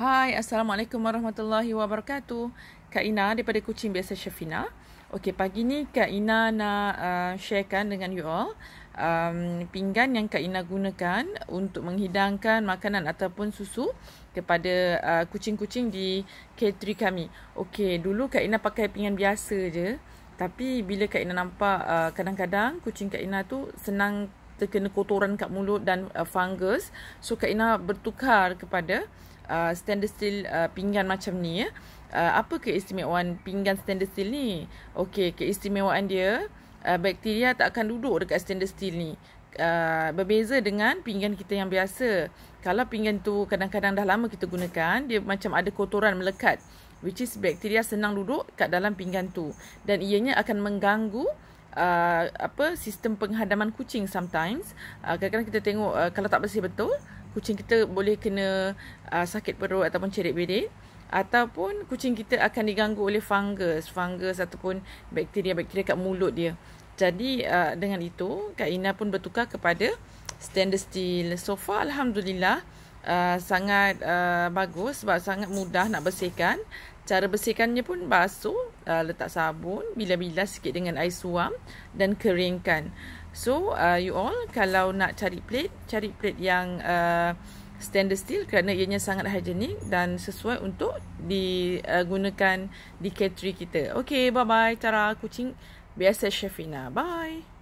Hai, Assalamualaikum Warahmatullahi Wabarakatuh. Kak Ina daripada Kucing Biasa Syafina. Okey, pagi ni Kak Ina nak uh, sharekan dengan you all um, pinggan yang Kak Ina gunakan untuk menghidangkan makanan ataupun susu kepada uh, kucing-kucing di kateri kami. Okey, dulu Kak Ina pakai pinggan biasa je. Tapi bila Kak Ina nampak uh, kadang-kadang kucing Kak Ina tu senang terkena kotoran kat mulut dan uh, fungus. So Kak Ina bertukar kepada Uh, stainless steel uh, pinggan macam ni ya. Uh, apa keistimewaan pinggan stainless steel ni? Okey, keistimewaan dia uh, bakteria tak akan duduk dekat stainless steel ni. Uh, berbeza dengan pinggan kita yang biasa Kalau pinggan tu kadang-kadang dah lama kita gunakan Dia macam ada kotoran melekat Which is bakteria senang duduk kat dalam pinggan tu Dan ianya akan mengganggu uh, apa Sistem penghadaman kucing sometimes uh, Kadang-kadang kita tengok uh, kalau tak bersih betul kucing kita boleh kena uh, sakit perut ataupun cerit bedek ataupun kucing kita akan diganggu oleh fungus fungus ataupun bakteria-bakteria kat mulut dia jadi uh, dengan itu Kak Ina pun bertukar kepada stainless steel so Alhamdulillah uh, sangat uh, bagus sebab sangat mudah nak bersihkan cara bersihkannya pun basuh uh, letak sabun bila-bila sikit dengan air suam dan keringkan So uh, you all kalau nak cari plate Cari plate yang uh, stainless steel Kerana ianya sangat hygienic Dan sesuai untuk digunakan di uh, catering kita Okay bye bye cara kucing Biasa Chefina Bye